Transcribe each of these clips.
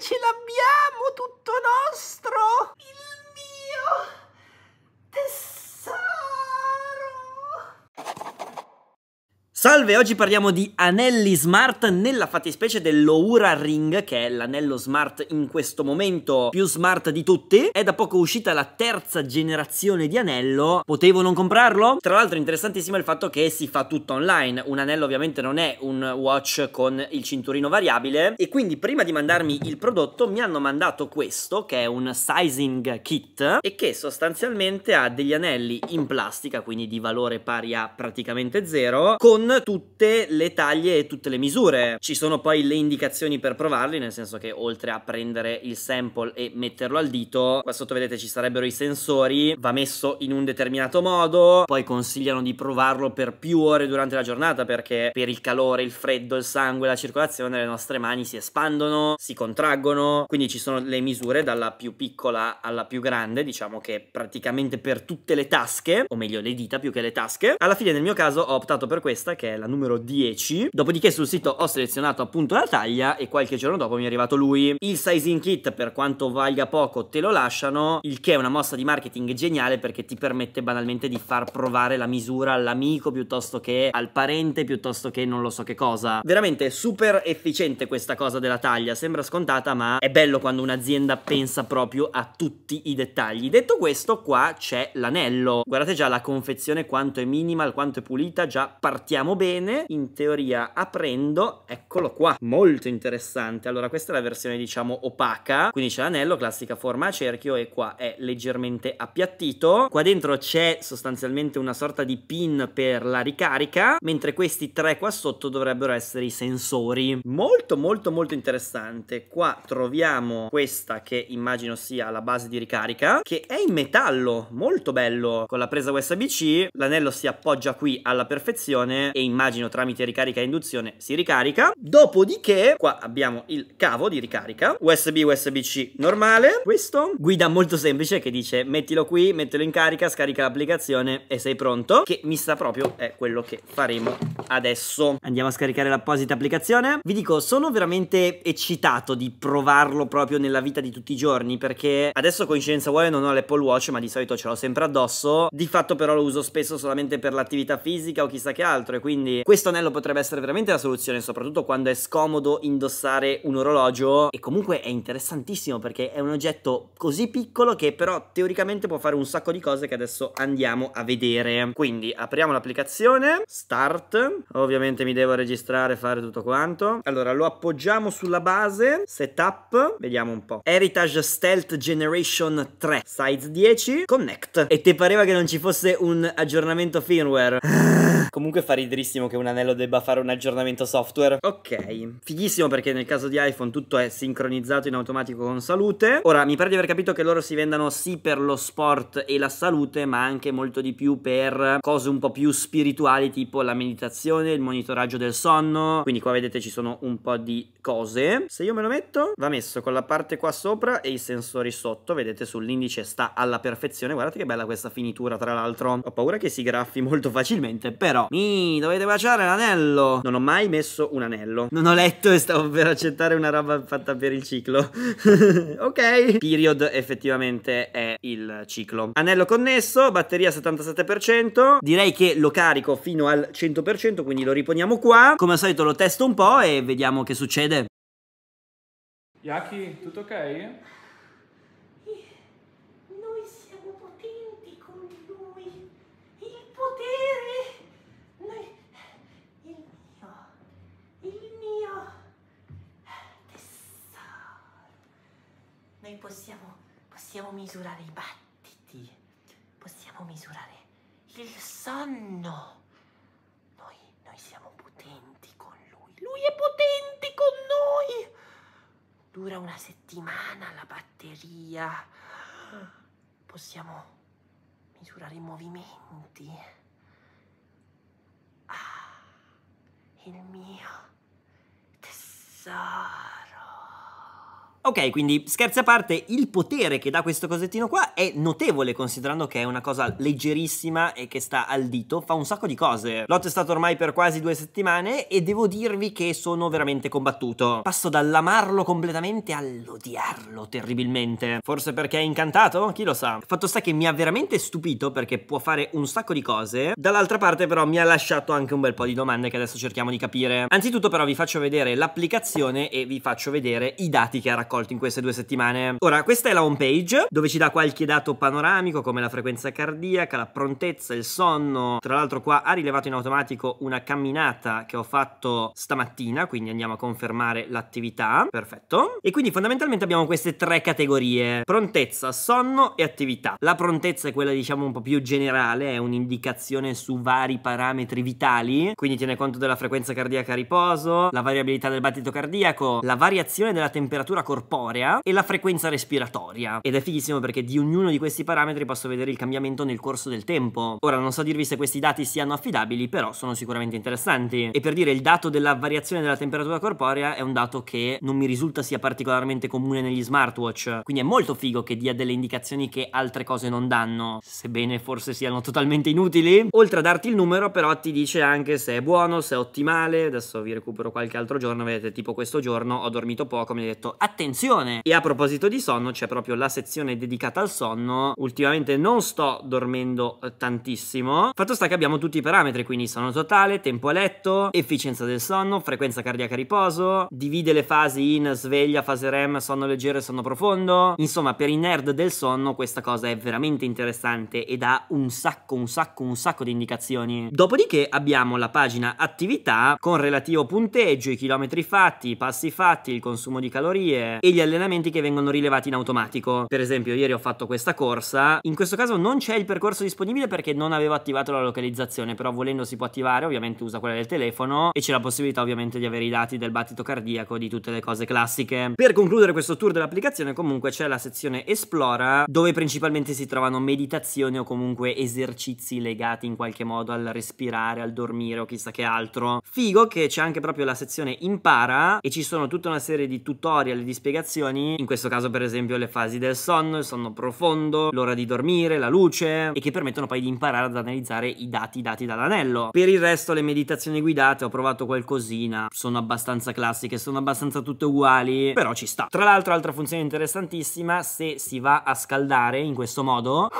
ce l'abbiamo tutto nostro! Il salve, oggi parliamo di anelli smart, nella fattispecie dell'Oura Ring, che è l'anello smart in questo momento più smart di tutti. È da poco uscita la terza generazione di anello, potevo non comprarlo? Tra l'altro interessantissimo è il fatto che si fa tutto online, un anello ovviamente non è un watch con il cinturino variabile e quindi prima di mandarmi il prodotto mi hanno mandato questo che è un sizing kit e che sostanzialmente ha degli anelli in plastica, quindi di valore pari a praticamente zero, con tutte le taglie e tutte le misure. Ci sono poi le indicazioni per provarli, nel senso che oltre a prendere il sample e metterlo al dito, qua sotto vedete ci sarebbero i sensori, va messo in un determinato modo, poi consigliano di provarlo per più ore durante la giornata perché per il calore, il freddo, il sangue, la circolazione le nostre mani si espandono, si contraggono, quindi ci sono le misure dalla più piccola alla più grande, diciamo che praticamente per tutte le tasche, o meglio le dita più che le tasche. Alla fine nel mio caso ho optato per questa che è la numero 10. Dopodiché sul sito ho selezionato appunto la taglia e qualche giorno dopo mi è arrivato lui. Il sizing kit per quanto valga poco te lo lasciano, il che è una mossa di marketing geniale perché ti permette banalmente di far provare la misura all'amico piuttosto che al parente piuttosto che non lo so che cosa. Veramente super efficiente questa cosa della taglia, sembra scontata ma è bello quando un'azienda pensa proprio a tutti i dettagli. Detto questo qua c'è l'anello, guardate già la confezione quanto è minimal, quanto è pulita, già partiamo bene bene, in teoria aprendo, eccolo qua, molto interessante. Allora questa è la versione diciamo opaca, quindi c'è l'anello, classica forma a cerchio e qua è leggermente appiattito. Qua dentro c'è sostanzialmente una sorta di pin per la ricarica, mentre questi tre qua sotto dovrebbero essere i sensori. Molto molto molto interessante. Qua troviamo questa che immagino sia la base di ricarica, che è in metallo, molto bello. Con la presa USB-C l'anello si appoggia qui alla perfezione e in immagino tramite ricarica e induzione, si ricarica. Dopodiché, qua abbiamo il cavo di ricarica, USB, USB-C normale, questo, guida molto semplice che dice mettilo qui, mettilo in carica, scarica l'applicazione e sei pronto, che mi sa proprio è quello che faremo adesso. Andiamo a scaricare l'apposita applicazione. Vi dico, sono veramente eccitato di provarlo proprio nella vita di tutti i giorni, perché adesso coincidenza vuole non ho l'Apple Watch, ma di solito ce l'ho sempre addosso, di fatto però lo uso spesso solamente per l'attività fisica o chissà che altro, e quindi quindi questo anello potrebbe essere veramente la soluzione, soprattutto quando è scomodo indossare un orologio e comunque è interessantissimo perché è un oggetto così piccolo che però teoricamente può fare un sacco di cose che adesso andiamo a vedere. Quindi apriamo l'applicazione, start, ovviamente mi devo registrare, fare tutto quanto. Allora lo appoggiamo sulla base, setup, vediamo un po'. Heritage Stealth Generation 3, size 10, connect. E ti pareva che non ci fosse un aggiornamento firmware? Ah. Comunque fa riderissimo che un anello debba fare un aggiornamento software. Ok, fighissimo perché nel caso di iPhone tutto è sincronizzato in automatico con salute. Ora, mi pare di aver capito che loro si vendano sì per lo sport e la salute, ma anche molto di più per cose un po' più spirituali, tipo la meditazione, il monitoraggio del sonno. Quindi qua vedete ci sono un po' di cose. Se io me lo metto, va messo con la parte qua sopra e i sensori sotto. Vedete sull'indice sta alla perfezione. Guardate che bella questa finitura, tra l'altro. Ho paura che si graffi molto facilmente, però però Mi dovete baciare l'anello Non ho mai messo un anello Non ho letto e stavo per accettare una roba fatta per il ciclo Ok Period effettivamente è il ciclo Anello connesso Batteria 77% Direi che lo carico fino al 100% Quindi lo riponiamo qua Come al solito lo testo un po' e vediamo che succede Yaki tutto ok? possiamo, possiamo misurare i battiti, possiamo misurare il sonno. Noi, noi siamo potenti con lui, lui è potente con noi. Dura una settimana la batteria. Possiamo misurare i movimenti. Ah, il mio tesoro. Ok, quindi scherzi a parte, il potere che dà questo cosettino qua è notevole considerando che è una cosa leggerissima e che sta al dito, fa un sacco di cose. L'ho testato ormai per quasi due settimane e devo dirvi che sono veramente combattuto. Passo dall'amarlo completamente all'odiarlo terribilmente. Forse perché è incantato? Chi lo sa. Fatto sta che mi ha veramente stupito perché può fare un sacco di cose. Dall'altra parte però mi ha lasciato anche un bel po' di domande che adesso cerchiamo di capire. Anzitutto però vi faccio vedere l'applicazione e vi faccio vedere i dati che ha raccolto raccolto in queste due settimane. Ora, questa è la home page, dove ci dà qualche dato panoramico, come la frequenza cardiaca, la prontezza, il sonno. Tra l'altro qua ha rilevato in automatico una camminata che ho fatto stamattina, quindi andiamo a confermare l'attività. Perfetto. E quindi fondamentalmente abbiamo queste tre categorie. Prontezza, sonno e attività. La prontezza è quella diciamo un po' più generale, è un'indicazione su vari parametri vitali, quindi tiene conto della frequenza cardiaca a riposo, la variabilità del battito cardiaco, la variazione della temperatura corporea corporea e la frequenza respiratoria. Ed è fighissimo perché di ognuno di questi parametri posso vedere il cambiamento nel corso del tempo. Ora non so dirvi se questi dati siano affidabili, però sono sicuramente interessanti. E per dire il dato della variazione della temperatura corporea è un dato che non mi risulta sia particolarmente comune negli smartwatch, quindi è molto figo che dia delle indicazioni che altre cose non danno, sebbene forse siano totalmente inutili. Oltre a darti il numero però ti dice anche se è buono, se è ottimale, adesso vi recupero qualche altro giorno, vedete tipo questo giorno ho dormito poco, mi ha detto attenzione attenzione. E a proposito di sonno, c'è proprio la sezione dedicata al sonno. Ultimamente non sto dormendo eh, tantissimo. Fatto sta che abbiamo tutti i parametri, quindi sonno totale, tempo a letto, efficienza del sonno, frequenza cardiaca a riposo, divide le fasi in sveglia, fase REM, sonno leggero e sonno profondo. Insomma, per i nerd del sonno questa cosa è veramente interessante ed ha un sacco, un sacco, un sacco di indicazioni. Dopodiché abbiamo la pagina attività con relativo punteggio, i chilometri fatti, i passi fatti, il consumo di calorie, e gli allenamenti che vengono rilevati in automatico. Per esempio, ieri ho fatto questa corsa. In questo caso non c'è il percorso disponibile perché non avevo attivato la localizzazione, però volendo si può attivare, ovviamente usa quella del telefono e c'è la possibilità ovviamente di avere i dati del battito cardiaco, di tutte le cose classiche. Per concludere questo tour dell'applicazione comunque c'è la sezione Esplora dove principalmente si trovano meditazioni o comunque esercizi legati in qualche modo al respirare, al dormire o chissà che altro. Figo che c'è anche proprio la sezione Impara e ci sono tutta una serie di tutorial e di spiegazioni spiegazioni, in questo caso per esempio le fasi del sonno, il sonno profondo, l'ora di dormire, la luce, e che permettono poi di imparare ad analizzare i dati dati dall'anello. Per il resto le meditazioni guidate ho provato qualcosina, sono abbastanza classiche, sono abbastanza tutte uguali, però ci sta. Tra l'altro altra funzione interessantissima, se si va a scaldare in questo modo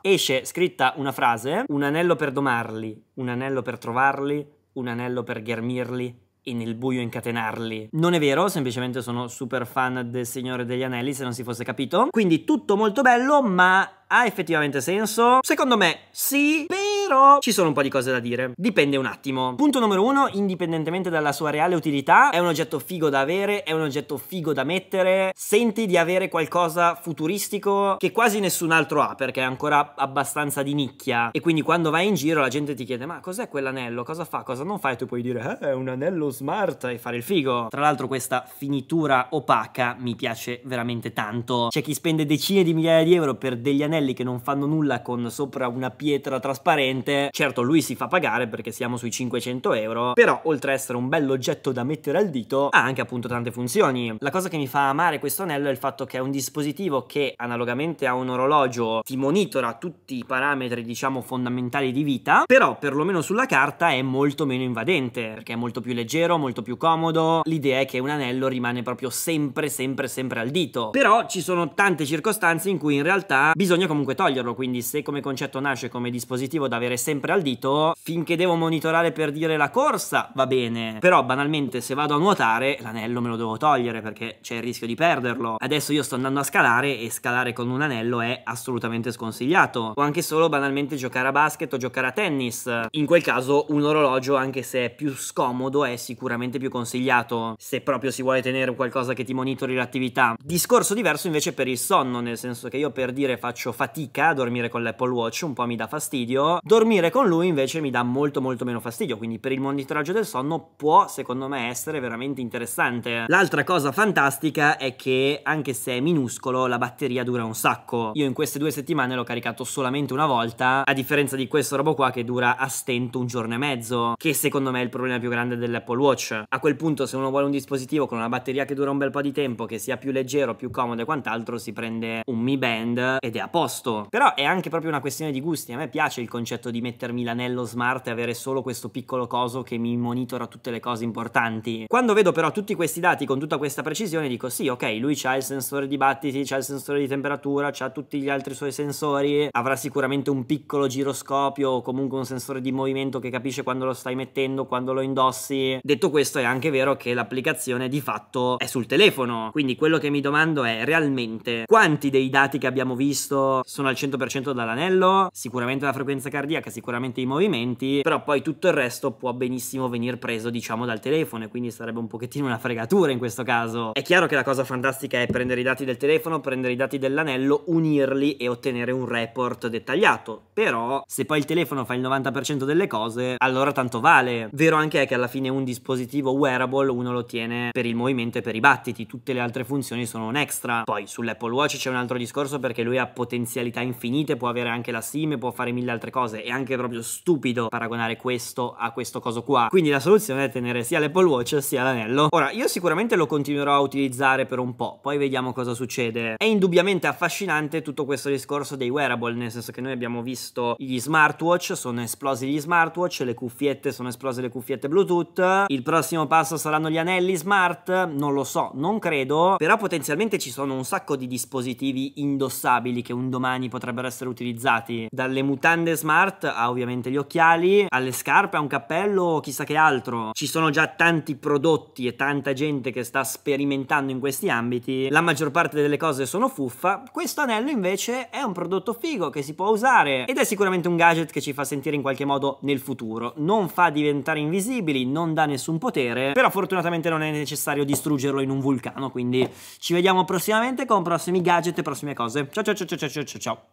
esce scritta una frase, un anello per domarli, un anello per trovarli, un anello per ghermirli, e nel buio incatenarli. Non è vero, semplicemente sono super fan del Signore degli Anelli, se non si fosse capito. Quindi tutto molto bello, ma ha effettivamente senso? Secondo me sì, però ci sono un po' di cose da dire. Dipende un attimo. Punto numero uno, indipendentemente dalla sua reale utilità, è un oggetto figo da avere, è un oggetto figo da mettere, senti di avere qualcosa futuristico che quasi nessun altro ha perché è ancora abbastanza di nicchia e quindi quando vai in giro la gente ti chiede ma cos'è quell'anello, cosa fa, cosa non fa e tu puoi dire eh, è un anello smart e fare il figo. Tra l'altro questa finitura opaca mi piace veramente tanto. C'è chi spende decine di migliaia di euro per degli anelli che non fanno nulla con sopra una pietra trasparente sicuramente, certo lui si fa pagare perché siamo sui 500 euro, però oltre a essere un bell'oggetto da mettere al dito, ha anche appunto tante funzioni. La cosa che mi fa amare questo anello è il fatto che è un dispositivo che analogamente a un orologio ti monitora tutti i parametri diciamo fondamentali di vita, però perlomeno sulla carta è molto meno invadente, perché è molto più leggero, molto più comodo, l'idea è che un anello rimane proprio sempre sempre sempre al dito. Però ci sono tante circostanze in cui in realtà bisogna comunque toglierlo, quindi se come concetto nasce come dispositivo da avere avere sempre al dito finché devo monitorare per dire la corsa va bene però banalmente se vado a nuotare l'anello me lo devo togliere perché c'è il rischio di perderlo adesso io sto andando a scalare e scalare con un anello è assolutamente sconsigliato o anche solo banalmente giocare a basket o giocare a tennis in quel caso un orologio anche se è più scomodo è sicuramente più consigliato se proprio si vuole tenere qualcosa che ti monitori l'attività discorso diverso invece per il sonno nel senso che io per dire faccio fatica a dormire con l'Apple Watch un po' mi dà fastidio dormire con lui invece mi dà molto molto meno fastidio, quindi per il monitoraggio del sonno può secondo me essere veramente interessante. L'altra cosa fantastica è che anche se è minuscolo la batteria dura un sacco. Io in queste due settimane l'ho caricato solamente una volta, a differenza di questo robo qua che dura a stento un giorno e mezzo, che secondo me è il problema più grande dell'Apple Watch. A quel punto se uno vuole un dispositivo con una batteria che dura un bel po' di tempo, che sia più leggero, più comodo e quant'altro, si prende un Mi Band ed è a posto. Però è anche proprio una questione di gusti, a me piace il concetto scelto di mettermi l'anello smart e avere solo questo piccolo coso che mi monitora tutte le cose importanti. Quando vedo però tutti questi dati con tutta questa precisione dico sì ok lui ha il sensore di battiti, ha il sensore di temperatura, ha tutti gli altri suoi sensori, avrà sicuramente un piccolo giroscopio o comunque un sensore di movimento che capisce quando lo stai mettendo, quando lo indossi. Detto questo è anche vero che l'applicazione di fatto è sul telefono, quindi quello che mi domando è realmente quanti dei dati che abbiamo visto sono al 100% dall'anello? Sicuramente la frequenza cardiaca cardiaca, sicuramente i movimenti, però poi tutto il resto può benissimo venire preso diciamo dal telefono e quindi sarebbe un pochettino una fregatura in questo caso. È chiaro che la cosa fantastica è prendere i dati del telefono, prendere i dati dell'anello, unirli e ottenere un report dettagliato, però se poi il telefono fa il 90% delle cose, allora tanto vale. Vero anche è che alla fine un dispositivo wearable uno lo tiene per il movimento e per i battiti, tutte le altre funzioni sono un extra. Poi sull'Apple Watch c'è un altro discorso perché lui ha potenzialità infinite, può avere anche la SIM, può fare mille altre cose cose. È anche proprio stupido paragonare questo a questo coso qua. Quindi la soluzione è tenere sia l'Apple Watch sia l'anello. Ora, io sicuramente lo continuerò a utilizzare per un po', poi vediamo cosa succede. È indubbiamente affascinante tutto questo discorso dei wearable, nel senso che noi abbiamo visto gli smartwatch, sono esplosi gli smartwatch, le cuffiette sono esplose le cuffiette Bluetooth, il prossimo passo saranno gli anelli smart, non lo so, non credo, però potenzialmente ci sono un sacco di dispositivi indossabili che un domani potrebbero essere utilizzati, dalle mutande smart Bart ha ovviamente gli occhiali, ha le scarpe, ha un cappello, chissà che altro. Ci sono già tanti prodotti e tanta gente che sta sperimentando in questi ambiti. La maggior parte delle cose sono fuffa. Questo anello invece è un prodotto figo che si può usare ed è sicuramente un gadget che ci fa sentire in qualche modo nel futuro. Non fa diventare invisibili, non dà nessun potere, però fortunatamente non è necessario distruggerlo in un vulcano, quindi ci vediamo prossimamente con prossimi gadget e prossime cose. Ciao ciao ciao ciao ciao ciao ciao.